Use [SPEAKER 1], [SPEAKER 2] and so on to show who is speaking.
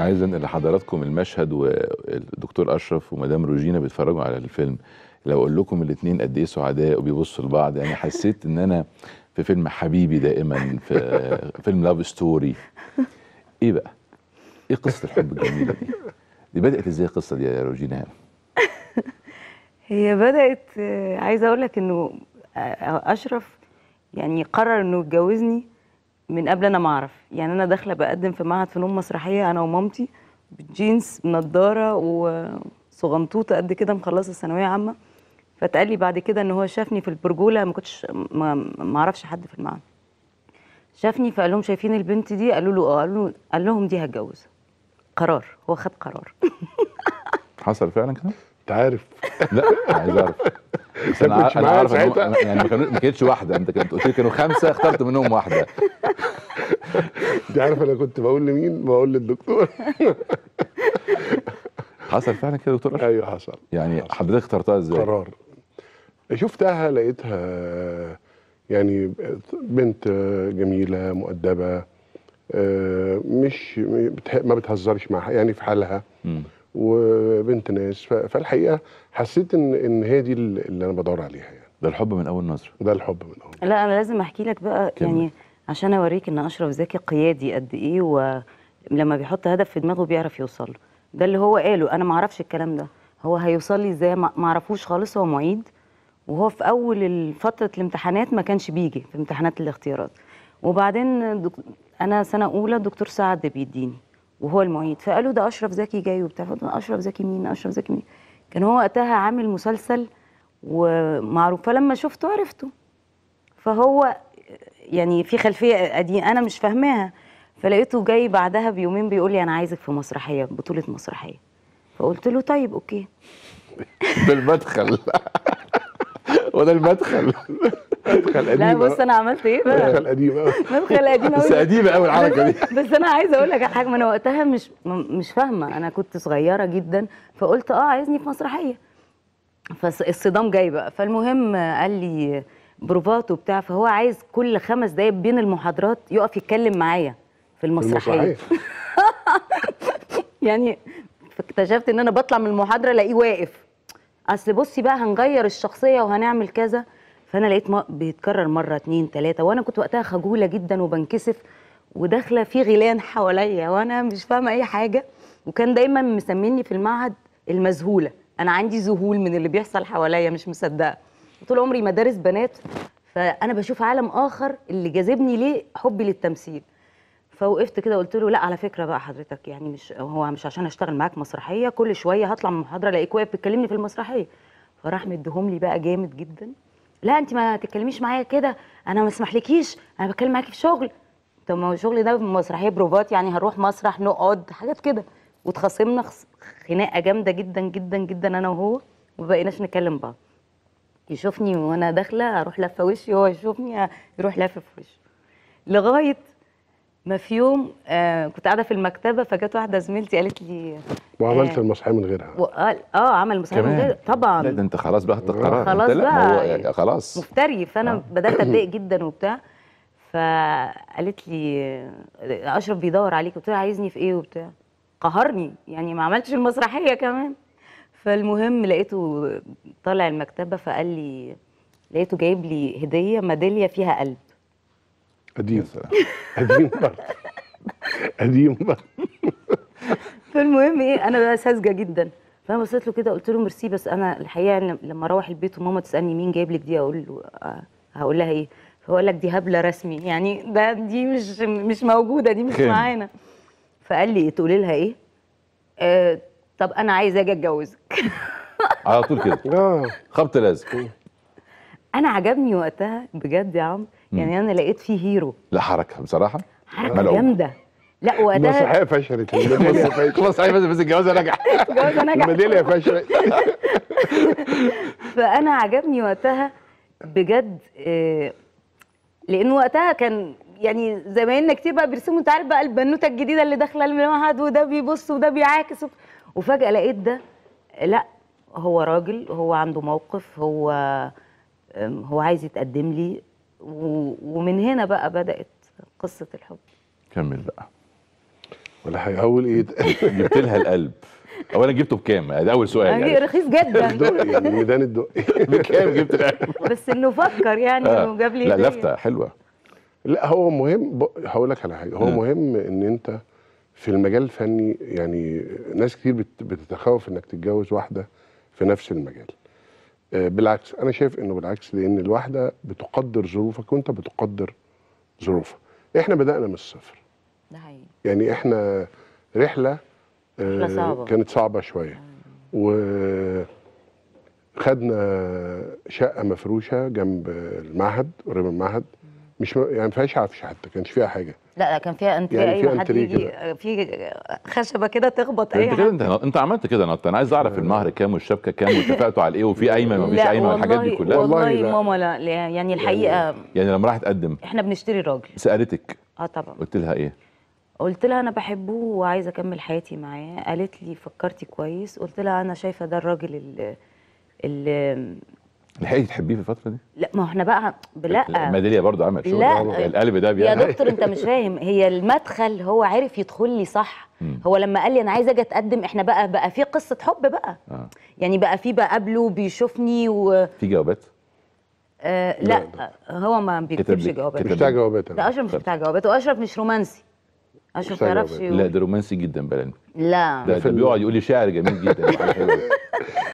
[SPEAKER 1] عايز انقل لحضراتكم المشهد والدكتور اشرف ومدام روجينا بيتفرجوا على الفيلم لو اقول لكم الاثنين قد ايه سعداء وبيبصوا لبعض انا يعني حسيت ان انا في فيلم حبيبي دائما في فيلم لاف ستوري ايه بقى؟ ايه قصه الحب الجميله دي؟ دي بدات ازاي القصه دي يا روجينا؟ هي بدات عايزه اقول لك انه اشرف يعني قرر انه يتجوزني من قبل انا ما اعرف يعني انا داخله بقدم في معهد فنون مسرحيه انا ومامتي بجينز نضاره وصغنطوطه قد كده مخلصه ثانويه عامه فتقال لي بعد كده ان هو شافني في البرجوله ما كنتش ما اعرفش حد في المعهد شافني فقال لهم شايفين البنت دي قالوا له اه قالوا قال لهم دي هتجوزها قرار هو خد قرار حصل فعلا كده انت عارف لا عايز اعرف انا عارف انا عارف يعني ما كانتش واحده انت كنت قلت لي كانوا خمسه اخترت منهم واحده انت عارف انا كنت بقول لمين؟ بقول للدكتور حصل فعلا كده يا دكتور ايوه حصل يعني حضرتك اخترتها ازاي؟ قرار شفتها لقيتها يعني بنت جميله مؤدبه آه، مش ما بتهزرش معها يعني في حالها وبنت ناس فالحقيقه حسيت ان ان هي دي اللي انا بدور عليها يعني ده الحب من اول نظره ده الحب من اول نظره لا انا لازم احكي لك بقى كم. يعني عشان اوريك ان اشرف زكي قيادي قد ايه ولما بيحط هدف في دماغه بيعرف يوصل له ده اللي هو قاله انا ما اعرفش الكلام ده هو هيوصل لي ازاي ما اعرفوش خالص هو معيد وهو في اول فتره الامتحانات ما كانش بيجي في امتحانات الاختيارات وبعدين دك... انا سنه اولى الدكتور سعد بيديني وهو المعيد فقالوا ده اشرف زكي جاي وبتاع اشرف زكي مين اشرف زكي مين كان هو وقتها عامل مسلسل ومعروف فلما شفته عرفته فهو يعني في خلفيه قديمه انا مش فاهماها فلقيته جاي بعدها بيومين بيقول لي انا عايزك في مسرحيه بطوله مسرحيه فقلت له طيب اوكي ده المدخل وده المدخل مدخل قديم لا بص انا عملت ايه بقى مدخل قديم قوي مدخل قديم قوي بس قديمه قوي الحركه دي بس انا عايزه اقول لك على حاجه انا وقتها مش مش فاهمه انا كنت صغيره جدا فقلت اه عايزني في مسرحيه فالصدام جاي بقى فالمهم قال لي بروفات وبتاع فهو عايز كل خمس دقايق بين المحاضرات يقف يتكلم معايا في المسرحيه يعني فاكتشفت ان انا بطلع من المحاضره الاقيه واقف اصل بصي بقى هنغير الشخصيه وهنعمل كذا فانا لقيت بيتكرر مره اتنين تلاته وانا كنت وقتها خجوله جدا وبنكسف وداخله في غيلان حواليا وانا مش فاهمه اي حاجه وكان دايما مسميني في المعهد المذهوله انا عندي ذهول من اللي بيحصل حواليا مش مصدقه طول عمري مدارس بنات فانا بشوف عالم اخر اللي جاذبني ليه حبي للتمثيل فوقفت كده قلت له لا على فكره بقى حضرتك يعني مش هو مش عشان اشتغل معاك مسرحيه كل شويه هطلع من محاضره الاقيك واقف بتكلمني في المسرحيه فراح مديهم لي بقى جامد جدا لا انت ما تتكلميش معايا كده انا ما اسمحلكيش انا بتكلم معاكي في شغل طب ما هو الشغل ده مسرحيه بروفات يعني هنروح مسرح نقعد حاجات كده واتخاصمنا خناقه جامده جدا جدا جدا انا وهو وما بقيناش نكلم بعض يشوفني وانا داخله اروح لافه وشي هو يشوفني يروح لافه في وشي لغايه ما في يوم آه كنت قاعده في المكتبه فجت واحده زميلتي قالت لي وعملت آه المسرحيه من غيرها و... اه, آه، عمل مسرحيه من غيرها طبعا لا ده انت خلاص بقى خدت القرار خلاص بقى هو يعني خلاص مفتري فانا آه. بدات اتضايق جدا وبتاع فقالت لي اشرف بيدور عليك قلت عايزني في ايه وبتاع قهرني يعني ما عملتش المسرحيه كمان فالمهم لقيته طالع المكتبه فقال لي لقيته جايب لي هديه ميداليه فيها قلب قديم قديم برضه قديم برضه فالمهم ايه انا بقى ساذجه جدا فانا بصيت له كده قلت له ميرسي بس انا الحقيقه أنا لما اروح البيت وماما تسالني مين جايب لك دي اقول له آه، هقول لها ايه فهو لك دي هبله رسمي يعني ده دي مش مش موجوده دي مش معانا فقال لي تقولي لها ايه آه طب انا عايز اجي اتجوزك على طول كده آه. خبط لازم إيه؟ انا عجبني وقتها بجد يا عمرو يعني انا لقيت فيه هيرو لا حركه بصراحه حركه جامده لا وقتها المسرحيه فشلت المسرحيه فشلت بس الجوازه نجحت الجوازه نجحت الميداليه فشلت فانا عجبني وقتها بجد آه، لان وقتها كان يعني زمايلنا كتير بقى بيرسموا انت عارف بقى البنوته الجديده اللي داخله المعهد وده بيبص وده بيعاكس وفجاه لقيت ده لا هو راجل هو عنده موقف هو هو عايز يتقدم لي ومن هنا بقى بدات قصه الحب كمل بقى ولا هيقول ايه جبت لها القلب اولا جبته بكام ده اول سؤال آه، يعني رخيص جدا ميدان الدقي يعني إيه بكام جبت القلب بس انه فكر يعني آه. انه جاب لي لا لفته حلوه لا هو مهم هقول لك على حاجه هو آه. مهم ان انت في المجال الفني يعني ناس كتير بتتخوف انك تتجوز واحده في نفس المجال آه، بالعكس انا شايف انه بالعكس لان الواحده بتقدر ظروفك وانت بتقدر ظروفها احنا بدانا من الصفر ده حقيقي يعني احنا رحله, آه، رحلة صعبة. كانت صعبه شويه آه. وخدنا شقه مفروشه جنب المعهد قريب من المعهد مش م... يعني ما فيهاش عفش حتى كانش فيها حاجه لا لا كان فيها انتريه يعني اي حد يجي في خشبه كده تخبط اي انت كده انت, انت عملت كده نط انا عايز اعرف آه. المهر كام والشبكه كام واتفقتوا على ايه وفي ايمن وما فيش ايمن والحاجات دي كلها والله, والله لا. ماما لا يعني, يعني الحقيقه يعني لما راح تقدم احنا بنشتري راجل سالتك اه طبعا قلت لها ايه قلت لها انا بحبه وعايزه اكمل حياتي معاه قالت لي فكرتي كويس قلت لها انا شايفه ده الراجل اللي, اللي لحقتي تحبيه في الفتره دي؟ لا ما احنا بقى لا ميداليه برضه عمل شغل لا القلب ده بيعمل يا دكتور انت مش فاهم هي المدخل هو عرف يدخل لي صح هو لما قال لي انا عايز اجي اتقدم احنا بقى بقى في قصه حب بقى آه. يعني بقى في بقابله بيشوفني و في جوابات؟ آه لا, هو ما بيكتبش جوابات مش بتاع جوابات ده اشرف مش بتاع جوابات واشرف مش رومانسي اشرف ما يعرفش لا ده رومانسي جدا بلاني لا ده, بيقعد يقول لي شاعر جميل جدا